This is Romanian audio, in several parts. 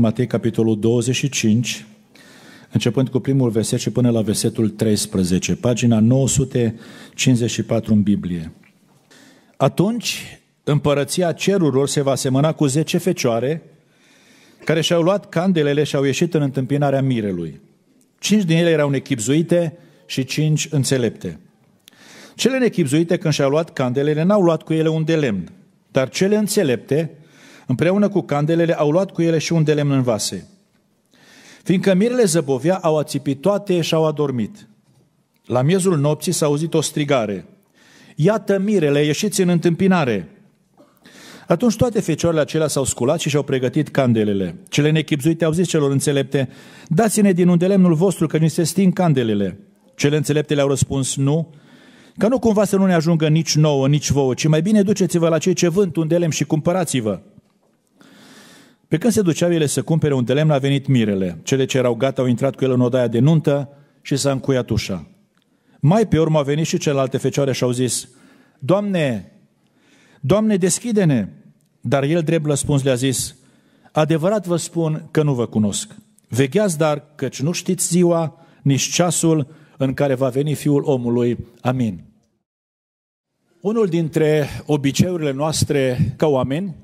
în Matei, capitolul 25, începând cu primul verset și până la versetul 13, pagina 954 în Biblie. Atunci împărăția cerurilor se va asemăna cu zece fecioare care și-au luat candelele și au ieșit în întâmpinarea mirelui. Cinci din ele erau nechipzuite și cinci înțelepte. Cele nechipzuite când și-au luat candelele n-au luat cu ele un de lemn, dar cele înțelepte Împreună cu candelele au luat cu ele și un de lemn în vase. Fiindcă mirele zăbovea, au ațipit toate și au adormit. La miezul nopții s-a auzit o strigare. Iată mirele, ieșiți în întâmpinare! Atunci toate fecioarele acelea s-au sculat și și-au pregătit candelele. Cele nechipzuite au zis celor înțelepte, dați-ne din unde lemnul vostru că ni se sting candelele. Cele înțelepte le-au răspuns, nu, ca nu cumva să nu ne ajungă nici nouă, nici vouă, ci mai bine duceți-vă la cei ce vând un de lemn și cumpărați-vă. Pe când se duceau ele să cumpere un telemn, a venit mirele. Cele ce erau gata au intrat cu el în odaia de nuntă și s-a încuiat ușa. Mai pe urmă au venit și celelalte fecioare și au zis, Doamne, Doamne, deschide-ne! Dar el drept răspuns le-a zis, Adevărat vă spun că nu vă cunosc. Vegheați dar, căci nu știți ziua, nici ceasul în care va veni Fiul omului. Amin. Unul dintre obiceiurile noastre ca oameni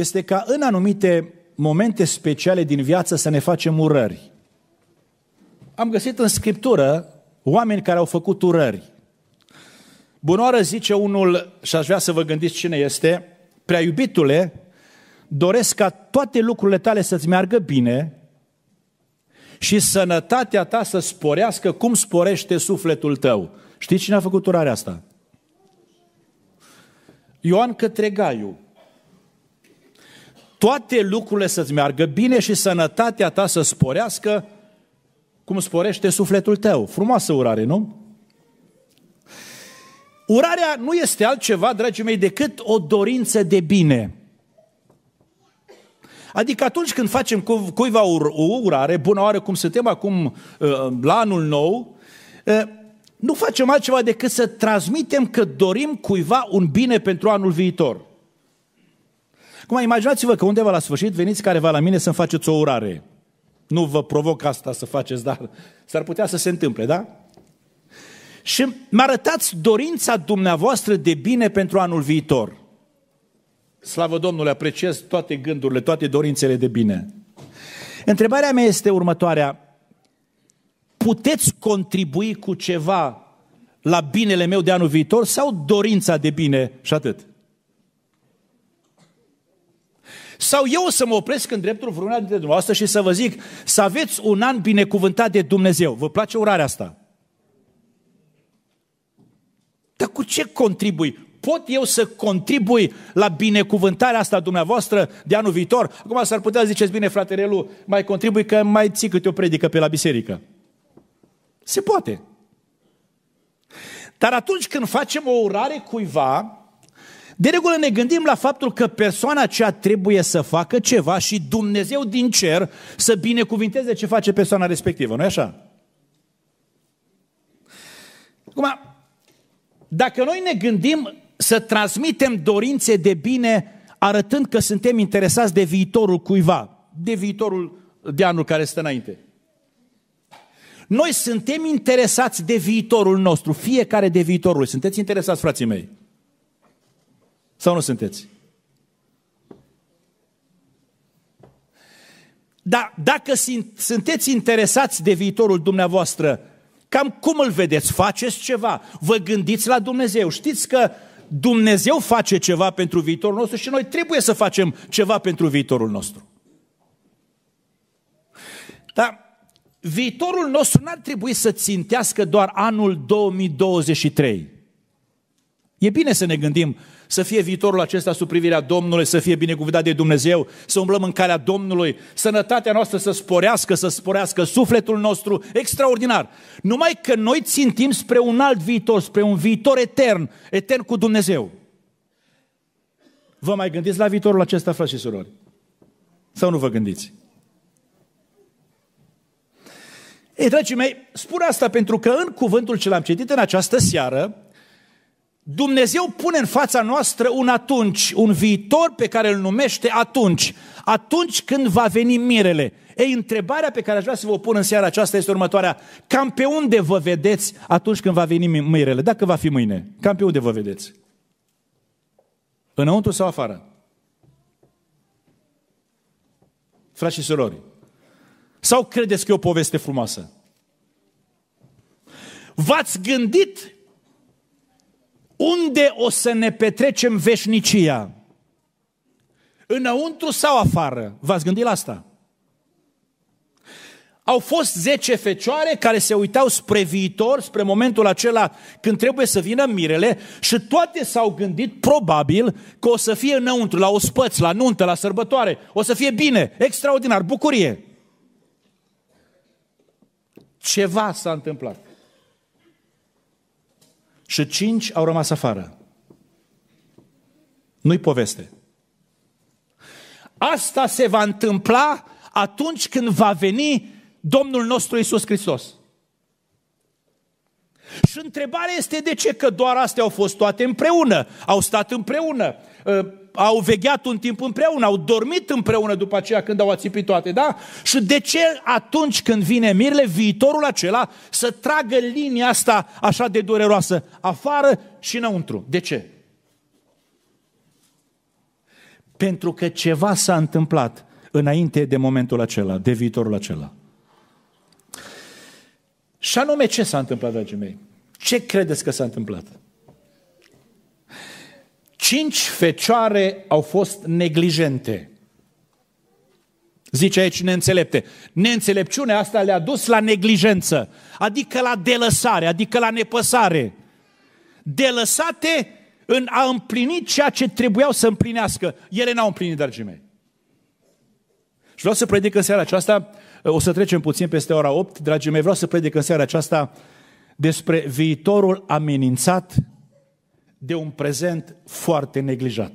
este ca în anumite momente speciale din viață să ne facem urări. Am găsit în Scriptură oameni care au făcut urări. Bunoară zice unul, și aș vrea să vă gândiți cine este, prea iubitule, doresc ca toate lucrurile tale să-ți meargă bine și sănătatea ta să sporească cum sporește sufletul tău. Știți cine a făcut urarea asta? Ioan Cătregaiu, toate lucrurile să-ți meargă bine și sănătatea ta să sporească cum sporește sufletul tău. Frumoasă urare, nu? Urarea nu este altceva, dragii mei, decât o dorință de bine. Adică atunci când facem cu, cuiva o urare, bună oară cum suntem acum uh, la anul nou, uh, nu facem altceva decât să transmitem că dorim cuiva un bine pentru anul viitor. Acum imaginați-vă că undeva la sfârșit veniți careva la mine să-mi faceți o urare. Nu vă provoc asta să faceți, dar s-ar putea să se întâmple, da? Și mă arătați dorința dumneavoastră de bine pentru anul viitor. Slavă Domnului, apreciez toate gândurile, toate dorințele de bine. Întrebarea mea este următoarea. Puteți contribui cu ceva la binele meu de anul viitor sau dorința de bine și atât? Sau eu o să mă opresc în dreptul vreuna dintre dumneavoastră și să vă zic să aveți un an binecuvântat de Dumnezeu. Vă place urarea asta? Dar cu ce contribui? Pot eu să contribui la binecuvântarea asta dumneavoastră de anul viitor? Acum s-ar putea ziceți, bine frate Relu, mai contribui că mai ții câte o predică pe la biserică. Se poate. Dar atunci când facem o urare cuiva, de regulă ne gândim la faptul că persoana aceea trebuie să facă ceva și Dumnezeu din cer să binecuvinteze ce face persoana respectivă, nu-i așa? Acum, dacă noi ne gândim să transmitem dorințe de bine arătând că suntem interesați de viitorul cuiva, de viitorul de anul care stă înainte. Noi suntem interesați de viitorul nostru, fiecare de viitorul. Sunteți interesați, frații mei? Sau nu sunteți? Dar dacă sunteți interesați de viitorul dumneavoastră, cam cum îl vedeți? Faceți ceva? Vă gândiți la Dumnezeu? Știți că Dumnezeu face ceva pentru viitorul nostru și noi trebuie să facem ceva pentru viitorul nostru. Dar viitorul nostru n-ar trebui să țintească doar anul 2023. E bine să ne gândim să fie viitorul acesta sub privirea Domnului, să fie binecuvântat de Dumnezeu, să umblăm în calea Domnului, sănătatea noastră să sporească, să sporească sufletul nostru, extraordinar. Numai că noi țintim spre un alt viitor, spre un viitor etern, etern cu Dumnezeu. Vă mai gândiți la viitorul acesta, frați și surori? Sau nu vă gândiți? Ei, dragii mei, spun asta pentru că în cuvântul ce l-am citit în această seară, Dumnezeu pune în fața noastră un atunci, un viitor pe care îl numește atunci, atunci când va veni mirele. Ei, întrebarea pe care aș vrea să vă pun în seara aceasta este următoarea. Cam pe unde vă vedeți atunci când va veni mirele? Dacă va fi mâine, cam pe unde vă vedeți? Înăuntru sau afară? Frați și surori, sau credeți că e o poveste frumoasă? V-ați gândit unde o să ne petrecem veșnicia? Înăuntru sau afară? V-ați gândit la asta? Au fost zece fecioare care se uitau spre viitor, spre momentul acela când trebuie să vină mirele și toate s-au gândit probabil că o să fie înăuntru, la ospăț, la nuntă, la sărbătoare, o să fie bine, extraordinar, bucurie. Ceva s-a întâmplat și cinci au rămas afară. Nu-i poveste. Asta se va întâmpla atunci când va veni Domnul nostru Isus Hristos. Și întrebarea este de ce că doar astea au fost toate împreună, au stat împreună. Ă, au vegheat un timp împreună, au dormit împreună după aceea când au ațipit toate, da? Și de ce atunci când vine mirele, viitorul acela să tragă linia asta așa de dureroasă, afară și înăuntru? De ce? Pentru că ceva s-a întâmplat înainte de momentul acela, de viitorul acela. Și anume ce s-a întâmplat, dragii mei? Ce credeți că s-a întâmplat? Cinci fecioare au fost neglijente. Zice aici neînțelepte. Neînțelepciunea asta le-a dus la neglijență, adică la delăsare, adică la nepăsare. Delăsate în a împlini ceea ce trebuiau să împlinească. Ele n-au împlinit, dragii mei. Și vreau să predic în seara aceasta, o să trecem puțin peste ora 8, dragii mei, vreau să predic în seara aceasta despre viitorul amenințat de un prezent foarte neglijat.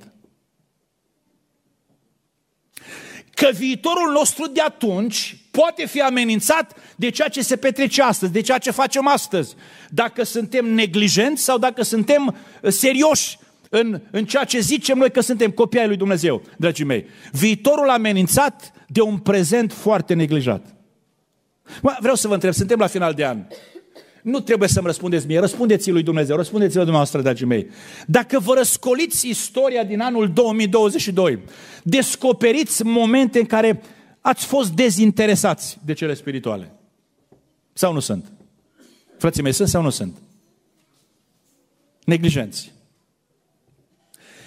Că viitorul nostru de atunci poate fi amenințat de ceea ce se petrece astăzi, de ceea ce facem astăzi. Dacă suntem neglijenți sau dacă suntem uh, serioși în, în ceea ce zicem noi că suntem copii ai lui Dumnezeu, dragii mei. Viitorul amenințat de un prezent foarte neglijat. Vreau să vă întreb, suntem la final de an. Nu trebuie să-mi răspundeți mie, răspundeți lui Dumnezeu, răspundeți-vă dumneavoastră, dragii mei. Dacă vă răscoliți istoria din anul 2022, descoperiți momente în care ați fost dezinteresați de cele spirituale. Sau nu sunt? Frații mei, sunt sau nu sunt? Neglijenți.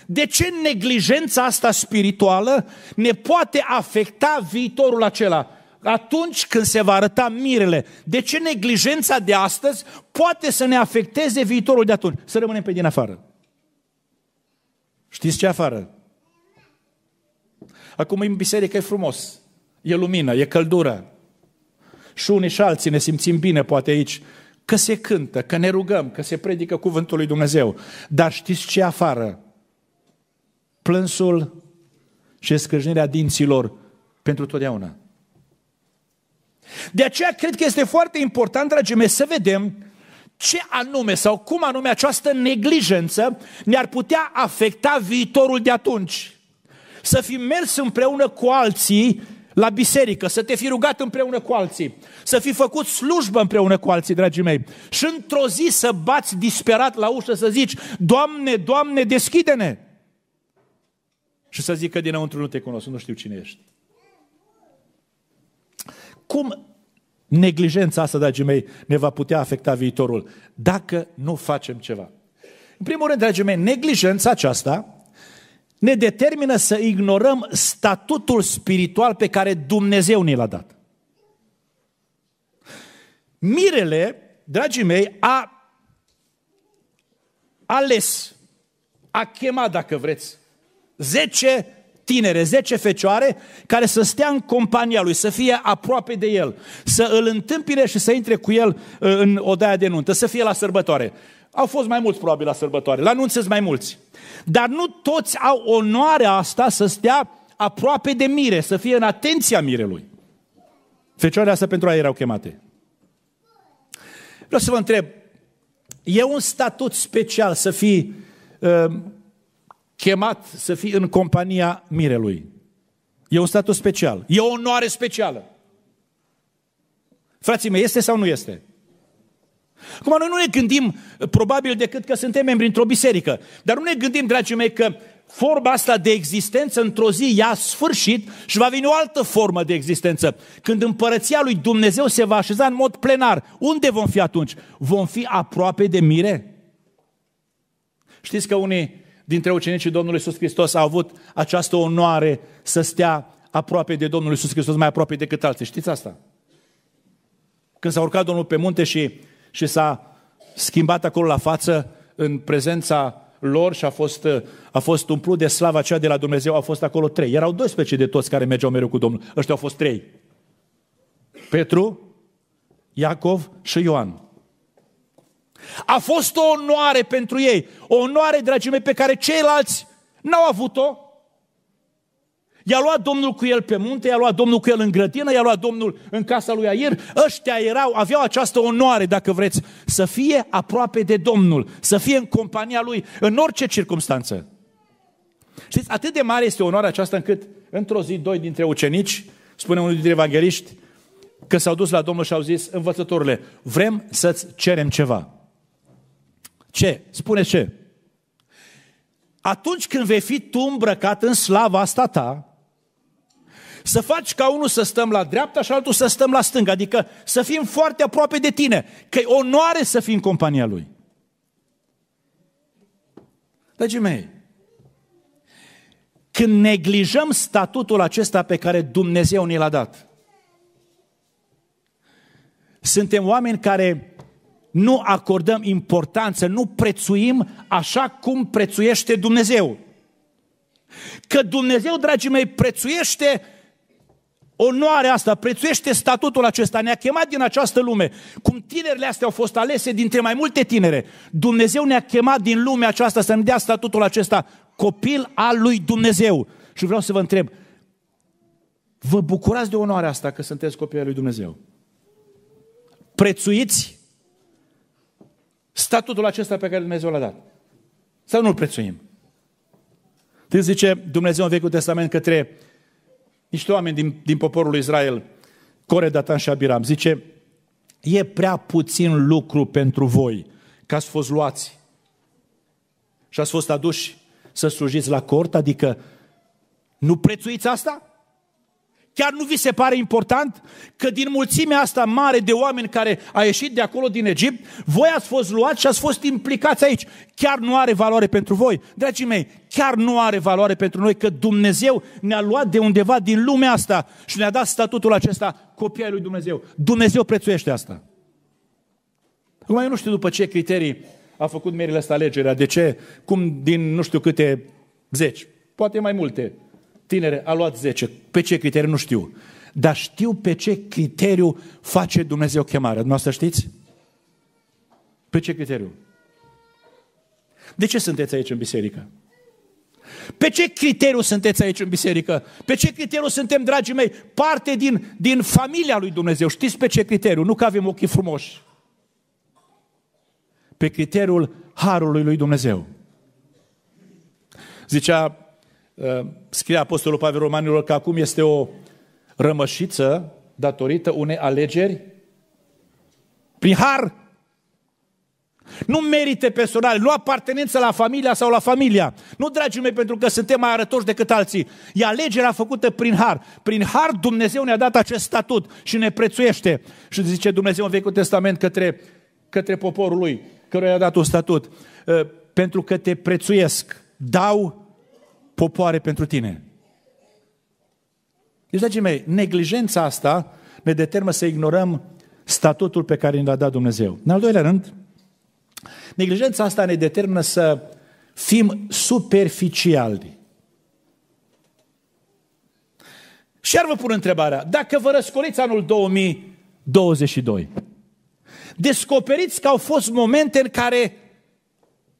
De ce neglijența asta spirituală ne poate afecta viitorul acela atunci când se va arăta mirele. De ce neglijența de astăzi poate să ne afecteze viitorul de atunci? Să rămânem pe din afară. Știți ce afară? Acum în biserică e frumos, e lumină, e căldură. Și unii și alții ne simțim bine poate aici, că se cântă, că ne rugăm, că se predică cuvântul lui Dumnezeu. Dar știți ce afară? Plânsul și scârșnirea dinților pentru totdeauna. De aceea cred că este foarte important, dragii mei, să vedem ce anume sau cum anume această neglijență ne-ar putea afecta viitorul de atunci. Să fi mers împreună cu alții la biserică, să te fi rugat împreună cu alții, să fi făcut slujbă împreună cu alții, dragii mei, și într-o zi să bați disperat la ușă, să zici, Doamne, Doamne, deschide-ne! Și să zică dinăuntru, nu te cunosc, nu știu cine ești. Cum neglijența asta, dragii mei, ne va putea afecta viitorul dacă nu facem ceva? În primul rând, dragii mei, neglijența aceasta ne determină să ignorăm statutul spiritual pe care Dumnezeu ne l-a dat. Mirele, dragii mei, a ales, a chemat, dacă vreți, zece tinere, 10 fecioare, care să stea în compania lui, să fie aproape de el, să îl întâmpine și să intre cu el uh, în odaia de nuntă, să fie la sărbătoare. Au fost mai mulți probabil la sărbătoare, la nunți mai mulți. Dar nu toți au onoarea asta să stea aproape de mire, să fie în atenția mirelui. Fecioarele astea pentru aia erau chemate. Vreau să vă întreb, e un statut special să fii uh, chemat să fii în compania mirelui. E un statut special, e o onoare specială. Frații mei, este sau nu este? Acum, noi nu ne gândim, probabil decât că suntem membri într-o biserică, dar nu ne gândim, dragii mei, că forma asta de existență într-o zi ia sfârșit și va veni o altă formă de existență. Când împărăția lui Dumnezeu se va așeza în mod plenar, unde vom fi atunci? Vom fi aproape de mire? Știți că unii dintre ucenicii Domnului Iisus Hristos a avut această onoare să stea aproape de Domnul Iisus Hristos, mai aproape decât alții. Știți asta? Când s-a urcat Domnul pe munte și, și s-a schimbat acolo la față în prezența lor și a fost, a fost umplut de slava aceea de la Dumnezeu, au fost acolo trei. Erau 12 de toți care mergeau mereu cu Domnul. Ăștia au fost trei. Petru, Iacov și Ioan. A fost o onoare pentru ei, o onoare, dragii mei, pe care ceilalți n-au avut-o. I-a luat Domnul cu el pe munte, i-a luat Domnul cu el în grădină, i-a luat Domnul în casa lui Air. Ăștia erau, aveau această onoare, dacă vreți, să fie aproape de Domnul, să fie în compania lui, în orice circunstanță. Știți, atât de mare este onoarea aceasta încât într-o zi, doi dintre ucenici, spune unul dintre evangeliști, că s-au dus la Domnul și au zis, învățătorule, vrem să-ți cerem ceva. Ce? Spune ce? Atunci când vei fi tu îmbrăcat în slava asta ta, să faci ca unul să stăm la dreapta și altul să stăm la stânga, adică să fim foarte aproape de tine, că e onoare să fim în compania lui. Dragii mei, când neglijăm statutul acesta pe care Dumnezeu ne l-a dat, suntem oameni care nu acordăm importanță, nu prețuim așa cum prețuiește Dumnezeu. Că Dumnezeu, dragii mei, prețuiește onoarea asta, prețuiește statutul acesta, ne-a chemat din această lume. Cum tinerile astea au fost alese dintre mai multe tinere, Dumnezeu ne-a chemat din lumea aceasta să ne dea statutul acesta, copil al lui Dumnezeu. Și vreau să vă întreb, vă bucurați de onoarea asta că sunteți copii al lui Dumnezeu? Prețuiți statutul acesta pe care Dumnezeu l-a dat. Să nu-l prețuim. Te zice Dumnezeu în Vechiul Testament către niște oameni din, din poporul lui Israel, Core, Datan și Abiram, zice, e prea puțin lucru pentru voi că ați fost luați și ați fost aduși să slujiți la cort, adică nu prețuiți asta? Chiar nu vi se pare important că din mulțimea asta mare de oameni care a ieșit de acolo din Egipt, voi ați fost luați și ați fost implicați aici. Chiar nu are valoare pentru voi. Dragii mei, chiar nu are valoare pentru noi că Dumnezeu ne-a luat de undeva din lumea asta și ne-a dat statutul acesta copii lui Dumnezeu. Dumnezeu prețuiește asta. Acum eu nu știu după ce criterii a făcut Merile asta alegerea, de ce, cum din nu știu câte zeci, poate mai multe tinere, a luat 10. Pe ce criteriu? Nu știu. Dar știu pe ce criteriu face Dumnezeu chemarea. Dumneavoastră știți? Pe ce criteriu? De ce sunteți aici în biserică? Pe ce criteriu sunteți aici în biserică? Pe ce criteriu suntem, dragii mei, parte din, din familia lui Dumnezeu? Știți pe ce criteriu? Nu că avem ochii frumoși. Pe criteriul harului lui Dumnezeu. Zicea Ă, scrie Apostolul Pavel Romanilor că acum este o rămășiță datorită unei alegeri prin har. Nu merite personal, nu apartenență la familia sau la familia. Nu, dragii mei, pentru că suntem mai arătoși decât alții. E alegerea făcută prin har. Prin har Dumnezeu ne-a dat acest statut și ne prețuiește. Și zice Dumnezeu în Vechiul Testament către, către poporul lui, căruia i-a dat un statut. Ă, pentru că te prețuiesc, dau popoare pentru tine. Deci, dragii mei, neglijența asta ne determină să ignorăm statutul pe care ne-l-a dat Dumnezeu. În al doilea rând, neglijența asta ne determină să fim superficiali. Și ar vă pun întrebarea, dacă vă răscoliți anul 2022, descoperiți că au fost momente în care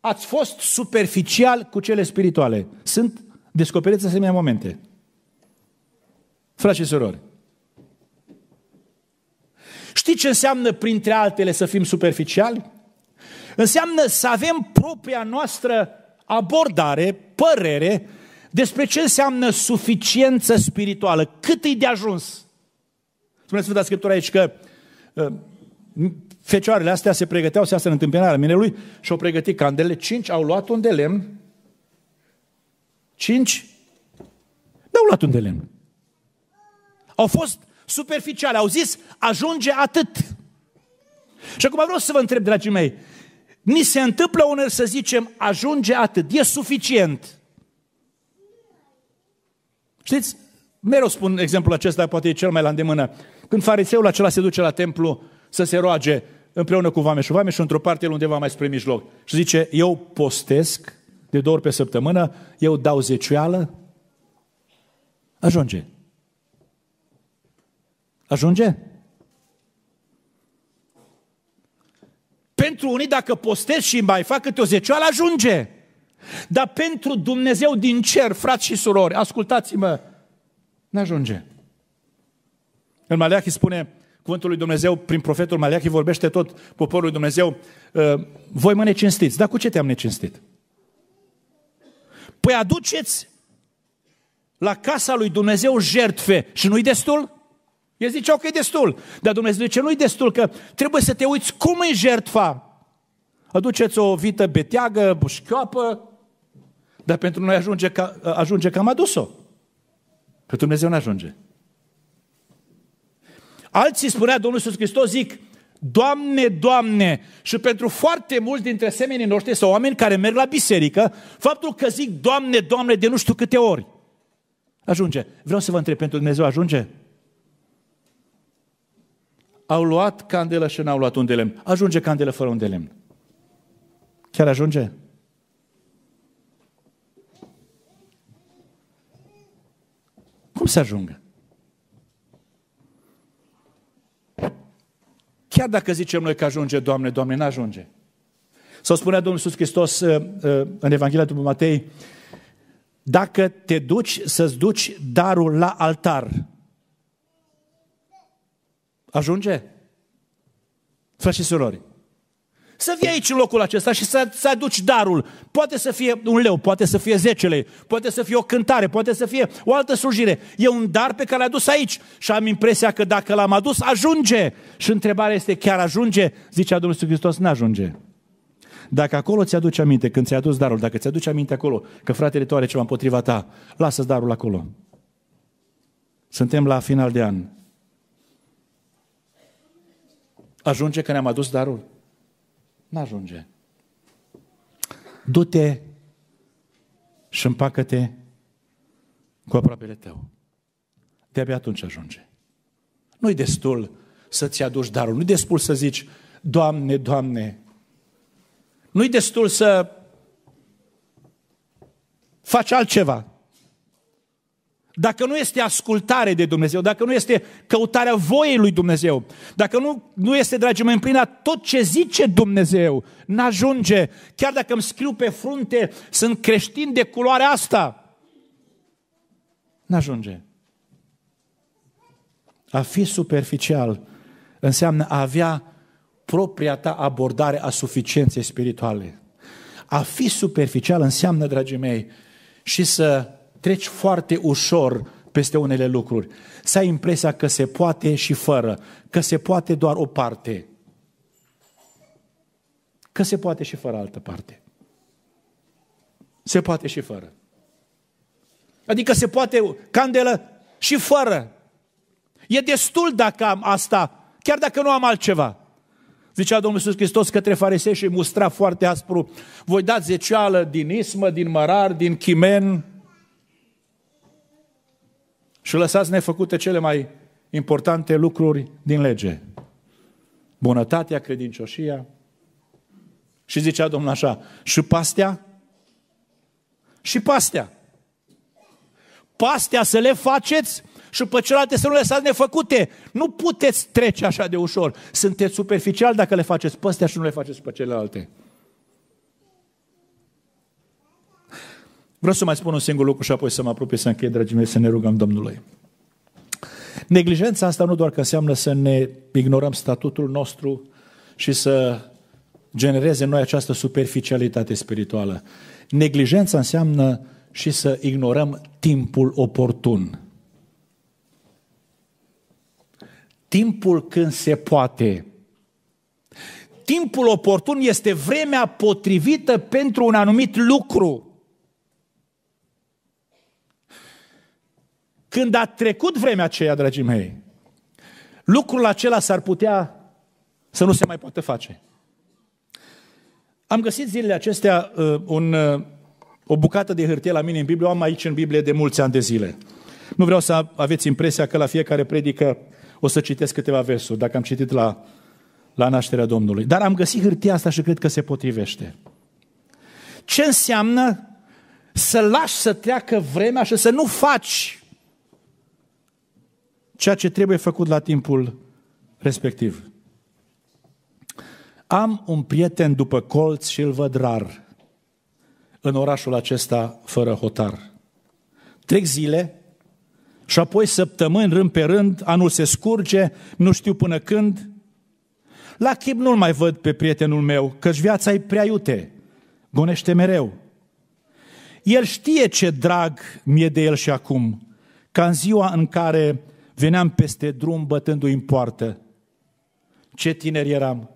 ați fost superficial cu cele spirituale. Sunt Descoperiți asemenea momente. Frați și surori, știți ce înseamnă printre altele să fim superficiali? Înseamnă să avem propria noastră abordare, părere despre ce înseamnă suficiență spirituală, cât e de ajuns. Spune Sfânta Scriptură aici că ă, fecioarele astea se pregăteau să iasă în întâmpinarea minelui și au pregătit candele, cinci au luat un de lemn Cinci? Dau au luat de lemn. Au fost superficiale, au zis, ajunge atât. Și acum vreau să vă întreb, dragii mei, ni se întâmplă unor să zicem, ajunge atât, e suficient. Știți, mereu spun exemplul acesta, poate e cel mai la îndemână. Când fariseul acela se duce la templu să se roage împreună cu vameșul, vameșul într-o parte, el undeva mai spre mijloc. Și zice, eu postesc de două ori pe săptămână, eu dau zecioală, ajunge. Ajunge? Pentru unii, dacă postez și mai fac câte o zecioală, ajunge. Dar pentru Dumnezeu din cer, frați și surori, ascultați-mă, n-ajunge. În Maleachi spune, cuvântul lui Dumnezeu, prin profetul Maleachi vorbește tot poporul lui Dumnezeu, ă, voi mă necinstiți, dar cu ce te-am necinstit? Păi aduceți la casa lui Dumnezeu jertfe și nu-i destul? El zice, că e destul, dar Dumnezeu zice nu-i destul, că trebuie să te uiți cum e jertfa. Aduceți o vită beteagă, bușchioapă, dar pentru noi ajunge că, ajunge că am adus-o. că Dumnezeu nu ajunge. Alții spunea Domnul Iisus Hristos, zic, Doamne, Doamne! Și pentru foarte mulți dintre semenii noștri sau oameni care merg la biserică, faptul că zic Doamne, Doamne de nu știu câte ori, ajunge. Vreau să vă întreb, pentru Dumnezeu ajunge? Au luat candelă și n-au luat un de lemn. Ajunge candelă fără un de lemn. Chiar ajunge? Cum să ajungă? Chiar dacă zicem noi că ajunge, Doamne, Doamne, n-ajunge. Sau spunea Domnul Iisus Hristos uh, uh, în Evanghelia după Matei, dacă te duci să-ți duci darul la altar, ajunge? Frați și surori, să vii aici în locul acesta și să, să aduci darul. Poate să fie un leu, poate să fie zecele, poate să fie o cântare, poate să fie o altă slujire. E un dar pe care l-ai adus aici și am impresia că dacă l-am adus, ajunge. Și întrebarea este, chiar ajunge? Zicea Domnul Iisus Hristos, nu ajunge. Dacă acolo ți-aduci aminte, când ți-ai adus darul, dacă ți-aduci aminte acolo că fratele tău are ceva împotriva ta, lasă-ți darul acolo. Suntem la final de an. Ajunge că ne-am adus darul? N-ajunge. Du-te și împacă-te cu aproapele tău. De-abia atunci ajunge. Nu-i destul să-ți aduci darul, nu-i destul să zici, Doamne, Doamne, nu-i destul să faci altceva dacă nu este ascultare de Dumnezeu, dacă nu este căutarea voiei lui Dumnezeu, dacă nu, nu este, dragii mei, împlina tot ce zice Dumnezeu, n-ajunge. Chiar dacă îmi scriu pe frunte, sunt creștin de culoare asta, n-ajunge. A fi superficial înseamnă a avea propria ta abordare a suficienței spirituale. A fi superficial înseamnă, dragii mei, și să treci foarte ușor peste unele lucruri. Să ai impresia că se poate și fără, că se poate doar o parte, că se poate și fără altă parte. Se poate și fără. Adică se poate candelă și fără. E destul dacă am asta, chiar dacă nu am altceva. Zicea Domnul Iisus Hristos către farisei și mustra foarte aspru, voi dați zecioală din ismă, din mărar, din chimen, și lăsați nefăcute cele mai importante lucruri din lege. Bunătatea, credincioșia. Și zicea Domnul așa, și pastea? Și pastea. Pastea să le faceți și pe celelalte să nu le lăsați nefăcute. Nu puteți trece așa de ușor. Sunteți superficial dacă le faceți pastea și nu le faceți pe celelalte. Vreau să mai spun un singur lucru și apoi să mă apropii să închei, dragii mei, să ne rugăm Domnului. Neglijența asta nu doar că înseamnă să ne ignorăm statutul nostru și să genereze în noi această superficialitate spirituală. Neglijența înseamnă și să ignorăm timpul oportun. Timpul când se poate. Timpul oportun este vremea potrivită pentru un anumit lucru. Când a trecut vremea aceea, dragii mei, lucrul acela s-ar putea să nu se mai poată face. Am găsit zilele acestea uh, un, uh, o bucată de hârtie la mine în Biblie, o am aici în Biblie de mulți ani de zile. Nu vreau să aveți impresia că la fiecare predică o să citesc câteva versuri, dacă am citit la, la nașterea Domnului. Dar am găsit hârtia asta și cred că se potrivește. Ce înseamnă să lași să treacă vremea și să nu faci ceea ce trebuie făcut la timpul respectiv. Am un prieten după colț și îl văd rar în orașul acesta fără hotar. Trec zile și apoi săptămâni rând pe rând, anul se scurge, nu știu până când. La chip nu-l mai văd pe prietenul meu, căci viața e prea iute, gonește mereu. El știe ce drag mie de el și acum, ca în ziua în care Veneam peste drum bătându-i în poartă. Ce tineri eram!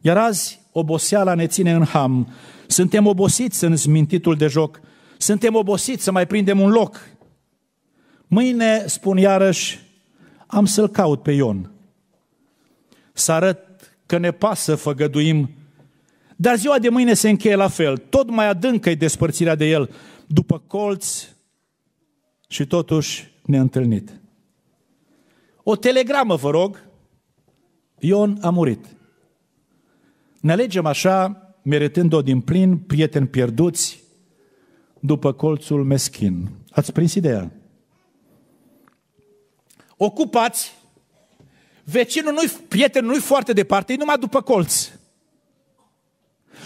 Iar azi oboseala ne ține în ham. Suntem obosiți în zmintitul de joc. Suntem obosiți să mai prindem un loc. Mâine, spun iarăși, am să-l caut pe Ion. Să arăt că ne pasă, făgăduim, dar ziua de mâine se încheie la fel, tot mai adâncă e despărțirea de el, după colți și totuși ne întâlnit. O telegramă, vă rog. Ion a murit. Ne alegem așa, meritând-o din plin, prieteni pierduți, după colțul meschin. Ați prins ideea? Ocupați, vecinul nu-i, prietenul nu-i foarte departe, e numai după colț.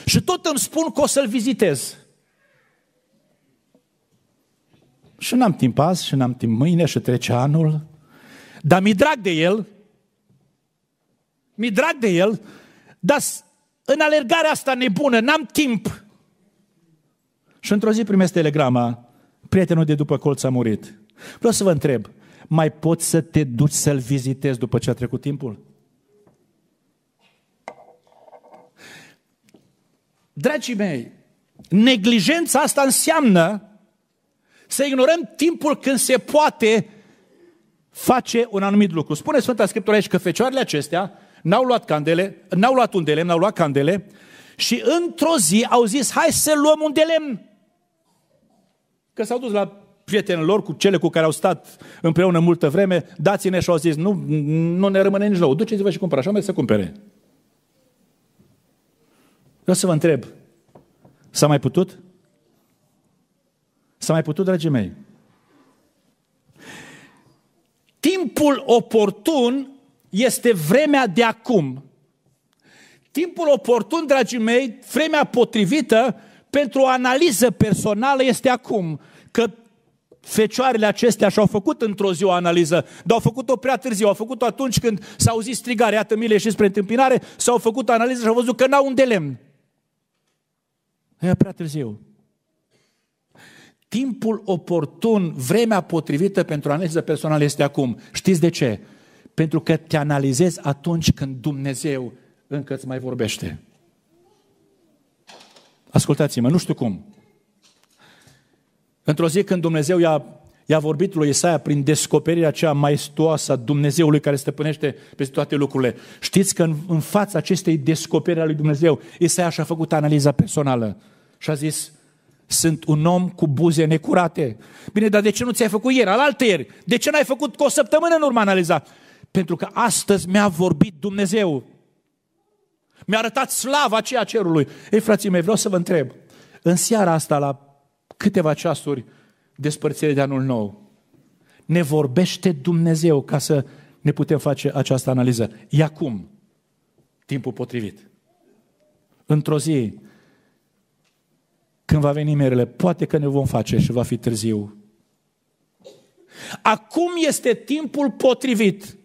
Și tot îmi spun că o să-l vizitez. Și n-am timp azi, și n-am timp mâine, și trece anul. Dar mi drag de el, mi drag de el, dar în alergarea asta nebună n-am timp. Și într-o zi primesc telegrama, prietenul de după colț a murit. Vreau să vă întreb, mai poți să te duci să-l vizitezi după ce a trecut timpul? Dragii mei, neglijența asta înseamnă să ignorăm timpul când se poate face un anumit lucru. Spune Sfânta Scriptură aici că fecioarele acestea n-au luat candele, n-au luat un de lemn, n-au luat candele și într-o zi au zis, hai să luăm un de lemn. Că s-au dus la prietenilor lor, cu cele cu care au stat împreună multă vreme, dați-ne și au zis, nu, nu ne rămâne nici nou, duceți-vă și cumpărați. Și merg să cumpere. Vreau să vă întreb, s-a mai putut? S-a mai putut, dragii mei? Timpul oportun este vremea de acum. Timpul oportun, dragii mei, vremea potrivită pentru o analiză personală este acum. Că fecioarele acestea și-au făcut într-o zi o analiză, dar au făcut-o prea târziu, au făcut-o atunci când s-au auzit strigare, iată mile și spre întâmpinare, s-au făcut analiză și au văzut că n-au un de lemn. E prea târziu. Timpul oportun, vremea potrivită pentru analiză personală este acum. Știți de ce? Pentru că te analizezi atunci când Dumnezeu încă îți mai vorbește. Ascultați-mă, nu știu cum. Într-o zi când Dumnezeu i-a, i-a vorbit lui Isaia prin descoperirea aceea maestoasă a Dumnezeului care stăpânește peste toate lucrurile, știți că în, în fața acestei descoperiri a lui Dumnezeu, Isaia și-a făcut analiza personală și a zis, sunt un om cu buze necurate. Bine, dar de ce nu ți-ai făcut ieri, alaltă ieri? De ce n-ai făcut cu o săptămână în urmă analiza? Pentru că astăzi mi-a vorbit Dumnezeu. Mi-a arătat slava aceea cerului. Ei, frații mei, vreau să vă întreb. În seara asta, la câteva ceasuri, despărțire de anul nou, ne vorbește Dumnezeu ca să ne putem face această analiză. E acum timpul potrivit. Într-o zi, când va veni merele, poate că ne vom face și va fi târziu. Acum este timpul potrivit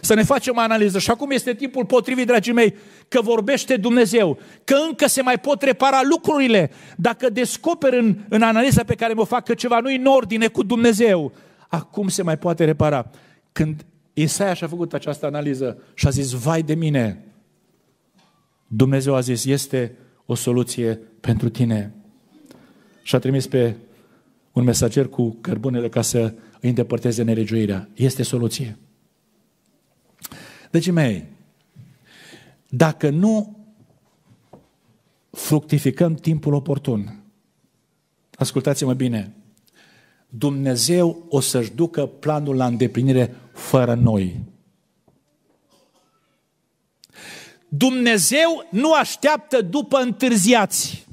să ne facem analiză și acum este timpul potrivit, dragii mei, că vorbește Dumnezeu, că încă se mai pot repara lucrurile. Dacă descoper în, în analiza pe care mă fac că ceva nu e în ordine cu Dumnezeu, acum se mai poate repara. Când Isaia și-a făcut această analiză și a zis, vai de mine, Dumnezeu a zis, este o soluție pentru tine și a trimis pe un mesager cu cărbunele ca să îi îndepărteze nelegiuirea. Este soluție. Deci, mei, dacă nu fructificăm timpul oportun, ascultați-mă bine, Dumnezeu o să-și ducă planul la îndeplinire fără noi. Dumnezeu nu așteaptă după întârziații.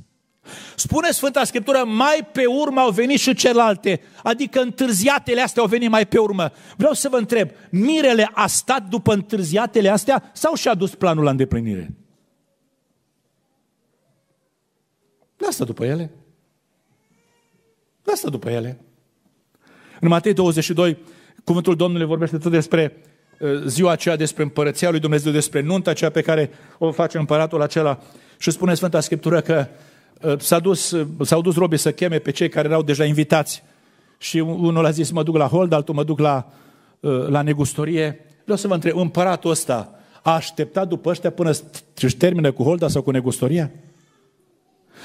Spune Sfânta Scriptură, mai pe urmă au venit și celelalte, adică întârziatele astea au venit mai pe urmă. Vreau să vă întreb, mirele a stat după întârziatele astea sau și-a dus planul la îndeplinire? N-a stat după ele. N-a stat după ele. În Matei 22, cuvântul Domnului vorbește tot despre uh, ziua aceea despre împărăția lui Dumnezeu, despre nunta aceea pe care o face împăratul acela. Și spune Sfânta Scriptură că Eh, s-a dus, eh, s-au dus robii să cheme pe cei care erau deja invitați. Și unul a zis, mă duc la hold, altul mă duc la, eh, la negustorie. Vreau să vă întreb, împăratul ăsta a așteptat după ăștia până își termină cu holda sau cu negustoria?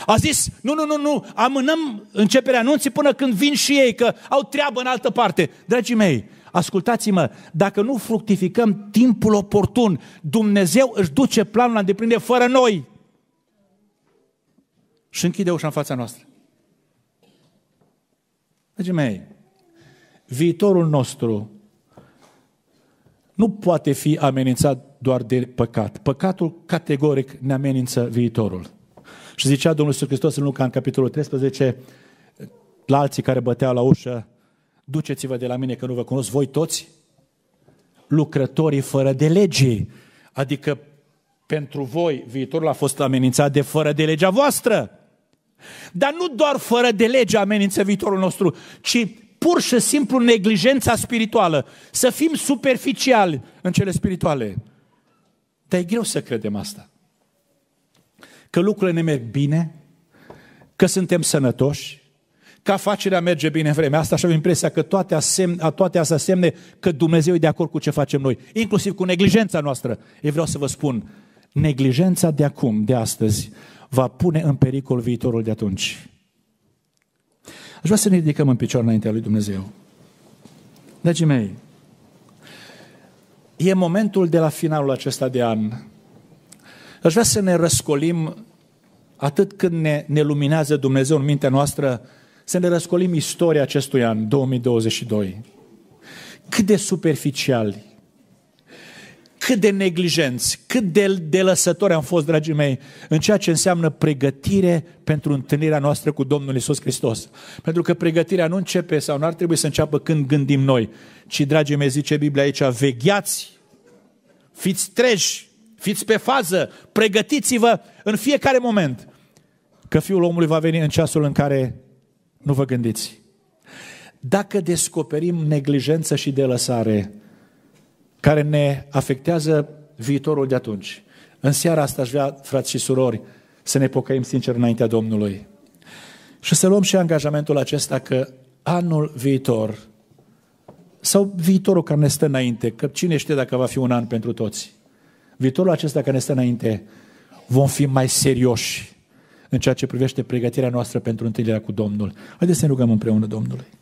A zis, nu, nu, nu, nu, amânăm începerea anunții până când vin și ei, că au treabă în altă parte. Dragii mei, ascultați-mă, dacă nu fructificăm timpul oportun, Dumnezeu își duce planul la îndeplinire fără noi și închide ușa în fața noastră. Dragii mei, viitorul nostru nu poate fi amenințat doar de păcat. Păcatul categoric ne amenință viitorul. Și zicea Domnul Iisus Hristos în Luca, în capitolul 13, la alții care băteau la ușă, duceți-vă de la mine că nu vă cunosc voi toți, lucrătorii fără de lege. Adică pentru voi viitorul a fost amenințat de fără de legea voastră. Dar nu doar fără de lege amenință viitorul nostru, ci pur și simplu neglijența spirituală. Să fim superficiali în cele spirituale. Dar e greu să credem asta. Că lucrurile ne merg bine, că suntem sănătoși, că afacerea merge bine în vremea asta și am impresia că toate, asem, toate astea semne că Dumnezeu e de acord cu ce facem noi, inclusiv cu neglijența noastră. Eu vreau să vă spun, neglijența de acum, de astăzi, va pune în pericol viitorul de atunci. Aș vrea să ne ridicăm în picioare înaintea lui Dumnezeu. Dragii mei, e momentul de la finalul acesta de an. Aș vrea să ne răscolim atât când ne, ne luminează Dumnezeu în mintea noastră, să ne răscolim istoria acestui an, 2022. Cât de superficiali cât de neglijenți, cât de, de lăsători am fost, dragii mei, în ceea ce înseamnă pregătire pentru întâlnirea noastră cu Domnul Isus Hristos. Pentru că pregătirea nu începe sau nu ar trebui să înceapă când gândim noi, ci, dragii mei, zice Biblia aici, vegheați, fiți treji, fiți pe fază, pregătiți-vă în fiecare moment că Fiul omului va veni în ceasul în care nu vă gândiți. Dacă descoperim neglijență și lăsare, care ne afectează viitorul de atunci. În seara asta aș vrea, frați și surori, să ne pocăim sincer înaintea Domnului. Și să luăm și angajamentul acesta că anul viitor, sau viitorul care ne stă înainte, că cine știe dacă va fi un an pentru toți, viitorul acesta care ne stă înainte, vom fi mai serioși în ceea ce privește pregătirea noastră pentru întâlnirea cu Domnul. Haideți să ne rugăm împreună Domnului.